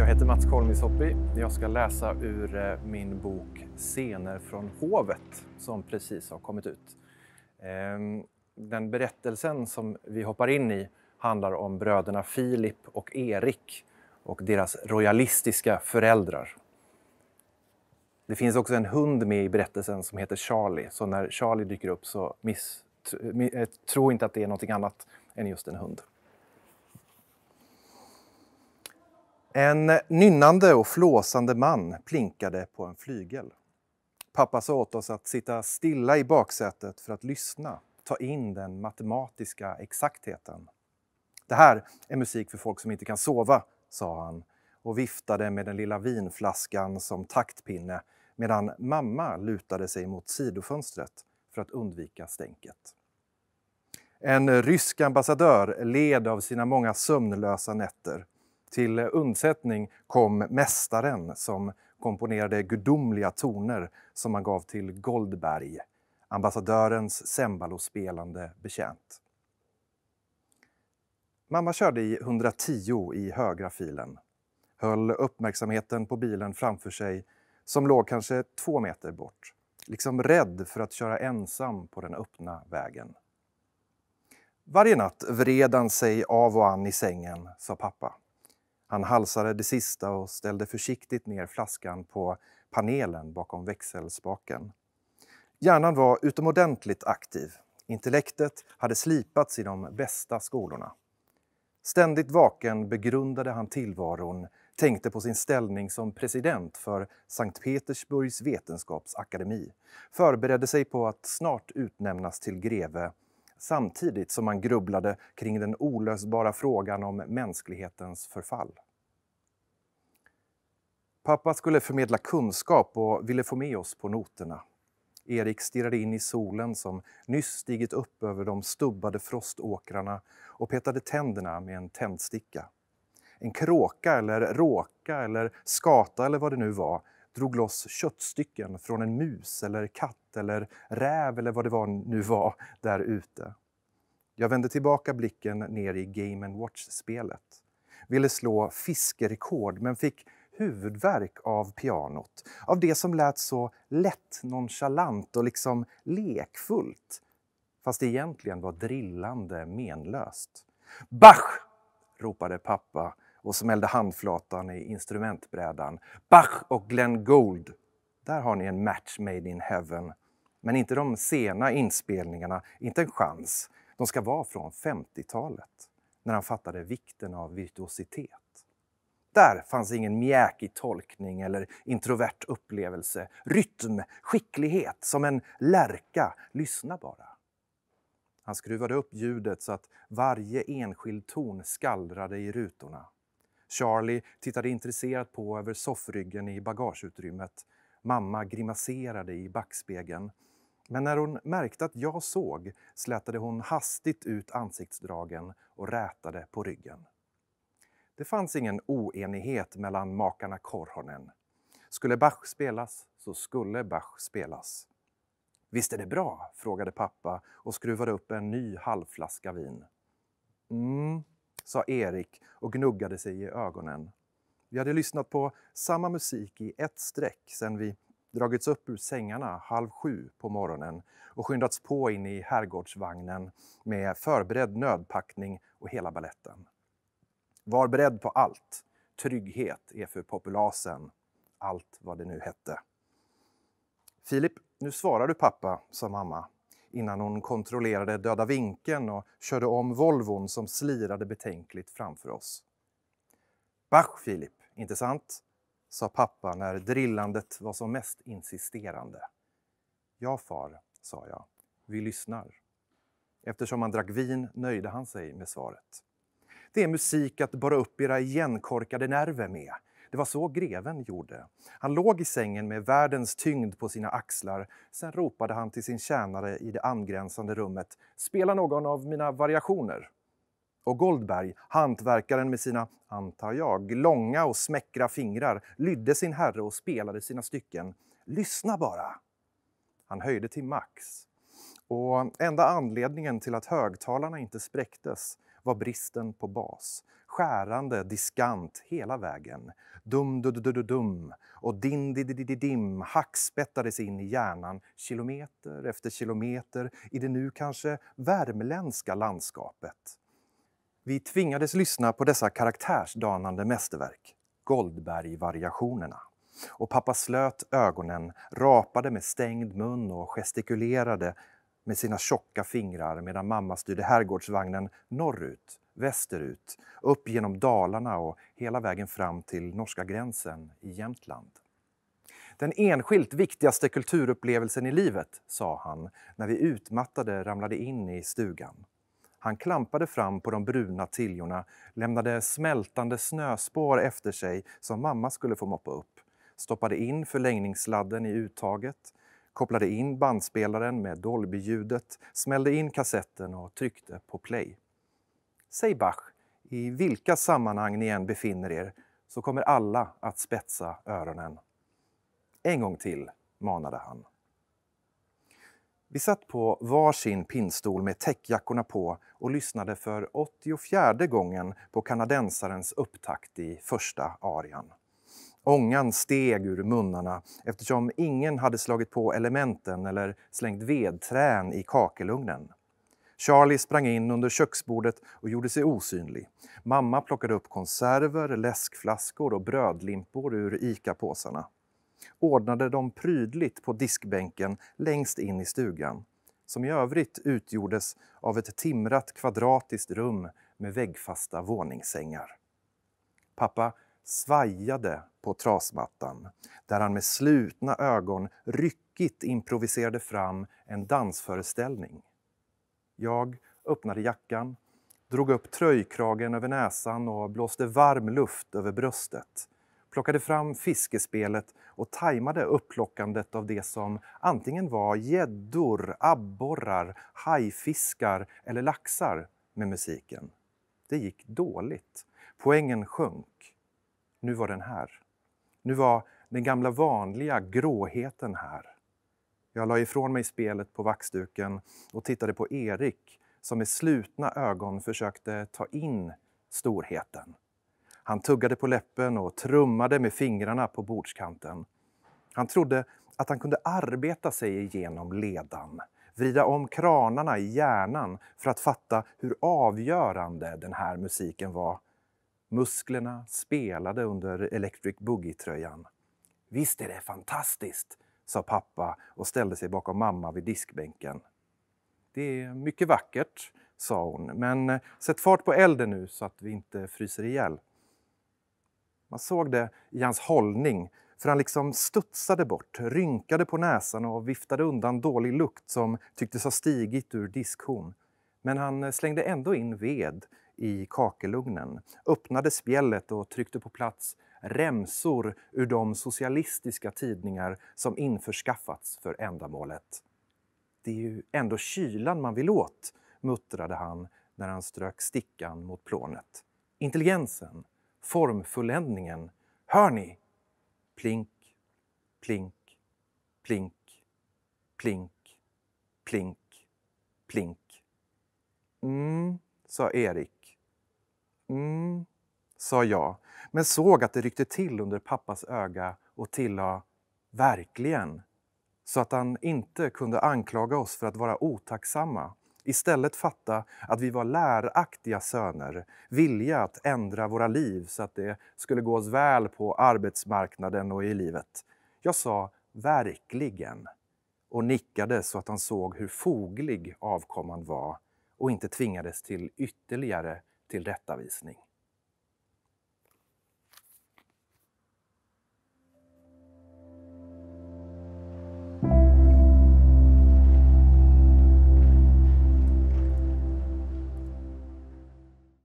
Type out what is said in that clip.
Jag heter Mats Kolmisoppi. Jag ska läsa ur eh, min bok Scener från hovet som precis har kommit ut. Ehm, den berättelsen som vi hoppar in i handlar om bröderna Filip och Erik och deras royalistiska föräldrar. Det finns också en hund med i berättelsen som heter Charlie, så när Charlie dyker upp så miss, eh, tro inte att det är något annat än just en hund. En nynnande och flåsande man plinkade på en flygel. Pappa sa åt oss att sitta stilla i baksätet för att lyssna, ta in den matematiska exaktheten. Det här är musik för folk som inte kan sova, sa han och viftade med den lilla vinflaskan som taktpinne medan mamma lutade sig mot sidofönstret för att undvika stänket. En rysk ambassadör led av sina många sömnlösa nätter till undsättning kom Mästaren som komponerade gudomliga toner som han gav till Goldberg, ambassadörens cembalospelande betjänt. Mamma körde i 110 i högra filen, höll uppmärksamheten på bilen framför sig som låg kanske två meter bort, liksom rädd för att köra ensam på den öppna vägen. Varje natt vred han sig av och an i sängen, sa pappa. Han halsade det sista och ställde försiktigt ner flaskan på panelen bakom växelspaken. Hjärnan var utomordentligt aktiv. Intellektet hade slipats i de bästa skolorna. Ständigt vaken begrundade han tillvaron, tänkte på sin ställning som president för Sankt Petersburgs vetenskapsakademi, förberedde sig på att snart utnämnas till greve samtidigt som man grubblade kring den olösbara frågan om mänsklighetens förfall. Pappa skulle förmedla kunskap och ville få med oss på noterna. Erik stirrade in i solen som nyss stigit upp över de stubbade froståkrarna och petade tänderna med en tändsticka. En kråka eller råka eller skata eller vad det nu var drog loss köttstycken från en mus eller katt eller räv eller vad det var nu var där ute. Jag vände tillbaka blicken ner i Game Watch-spelet. Ville slå fiskerekord men fick huvudvärk av pianot. Av det som lät så lätt nonchalant och liksom lekfullt. Fast det egentligen var drillande menlöst. Bach! ropade pappa och smällde handflatan i instrumentbrädan. Bach och Glenn Gould, där har ni en match made in heaven. Men inte de sena inspelningarna, inte en chans. De ska vara från 50-talet, när han fattade vikten av virtuositet. Där fanns ingen mjäkig tolkning eller introvert upplevelse. Rytm, skicklighet, som en lärka. Lyssna bara. Han skruvade upp ljudet så att varje enskild ton skallrade i rutorna. Charlie tittade intresserat på över soffryggen i bagageutrymmet. Mamma grimaserade i backspegeln. Men när hon märkte att jag såg slätade hon hastigt ut ansiktsdragen och rätade på ryggen. Det fanns ingen oenighet mellan makarna Korhonen. Skulle Bach spelas så skulle Bach spelas. Visst är det bra? frågade pappa och skruvade upp en ny halvflaska vin. Mm, sa Erik och gnuggade sig i ögonen. Vi hade lyssnat på samma musik i ett streck sedan vi dragits upp ur sängarna halv sju på morgonen och skyndats på in i herrgårdsvagnen med förberedd nödpackning och hela balletten. Var beredd på allt. Trygghet är för populasen. Allt vad det nu hette. Filip, nu svarar du pappa, sa mamma innan hon kontrollerade döda vinkeln och körde om Volvon som slirade betänkligt framför oss. Bach, Filip, inte sant? sa pappa när drillandet var som mest insisterande. Ja, far, sa jag. Vi lyssnar. Eftersom han drack vin nöjde han sig med svaret. Det är musik att borra upp era igenkorkade nerver med. Det var så greven gjorde. Han låg i sängen med världens tyngd på sina axlar. Sen ropade han till sin tjänare i det angränsande rummet. Spela någon av mina variationer. Och Goldberg, hantverkaren med sina, antar jag, långa och smäckra fingrar lydde sin herre och spelade sina stycken. Lyssna bara! Han höjde till max. Och enda anledningen till att högtalarna inte spräcktes var bristen på bas. Skärande, diskant hela vägen. Dum, du du du dum och din, di, di, di, dim hackspettades in i hjärnan kilometer efter kilometer i det nu kanske värmländska landskapet. Vi tvingades lyssna på dessa karaktärsdanande mästerverk, Goldberg-variationerna och pappa slöt ögonen, rapade med stängd mun och gestikulerade med sina tjocka fingrar medan mamma styrde herrgårdsvagnen norrut, västerut, upp genom Dalarna och hela vägen fram till norska gränsen i Jämtland. Den enskilt viktigaste kulturupplevelsen i livet, sa han när vi utmattade ramlade in i stugan. Han klampade fram på de bruna tiljorna, lämnade smältande snöspår efter sig som mamma skulle få moppa upp, stoppade in förlängningssladden i uttaget, kopplade in bandspelaren med Dolby-ljudet, smällde in kassetten och tryckte på play. Säg Bach, i vilka sammanhang ni än befinner er så kommer alla att spetsa öronen. En gång till, manade han. Vi satt på varsin pinnstol med täckjackorna på och lyssnade för 84 gången på kanadensarens upptakt i första arian. Ångan steg ur munnarna eftersom ingen hade slagit på elementen eller slängt vedträn i kakelugnen. Charlie sprang in under köksbordet och gjorde sig osynlig. Mamma plockade upp konserver, läskflaskor och brödlimpor ur ICA-påsarna. Ordnade dem prydligt på diskbänken längst in i stugan som i övrigt utgjordes av ett timrat kvadratiskt rum med väggfasta våningssängar. Pappa svajade på trasmattan där han med slutna ögon ryckigt improviserade fram en dansföreställning. Jag öppnade jackan, drog upp tröjkragen över näsan och blåste varm luft över bröstet plockade fram fiskespelet och tajmade upplockandet av det som antingen var gäddor, abborrar, hajfiskar eller laxar med musiken. Det gick dåligt. Poängen sjönk. Nu var den här. Nu var den gamla vanliga gråheten här. Jag la ifrån mig spelet på vaxduken och tittade på Erik som med slutna ögon försökte ta in storheten. Han tuggade på läppen och trummade med fingrarna på bordskanten. Han trodde att han kunde arbeta sig igenom ledan, vrida om kranarna i hjärnan för att fatta hur avgörande den här musiken var Musklerna spelade under Electric Boogie-tröjan. Visst är det fantastiskt, sa pappa och ställde sig bakom mamma vid diskbänken. Det är mycket vackert, sa hon, men eh, sätt fart på elden nu så att vi inte fryser ihjäl. Man såg det i hans hållning, för han liksom studsade bort, rynkade på näsan och viftade undan dålig lukt som tycktes ha stigit ur diskhon. Men han eh, slängde ändå in ved i kakelugnen, öppnade spjället och tryckte på plats remsor ur de socialistiska tidningar som införskaffats för ändamålet. Det är ju ändå kylan man vill åt, muttrade han när han strök stickan mot plånet. Intelligensen, formfulländningen, hör ni? Plink, plink, plink, plink, plink, plink. Mm, sa Erik Mm, sa jag, men såg att det ryckte till under pappas öga och tillade verkligen, så att han inte kunde anklaga oss för att vara otacksamma. Istället fatta att vi var läraktiga söner, vilja att ändra våra liv så att det skulle gå oss väl på arbetsmarknaden och i livet. Jag sa verkligen och nickade så att han såg hur foglig avkomman var och inte tvingades till ytterligare tillrättavisning.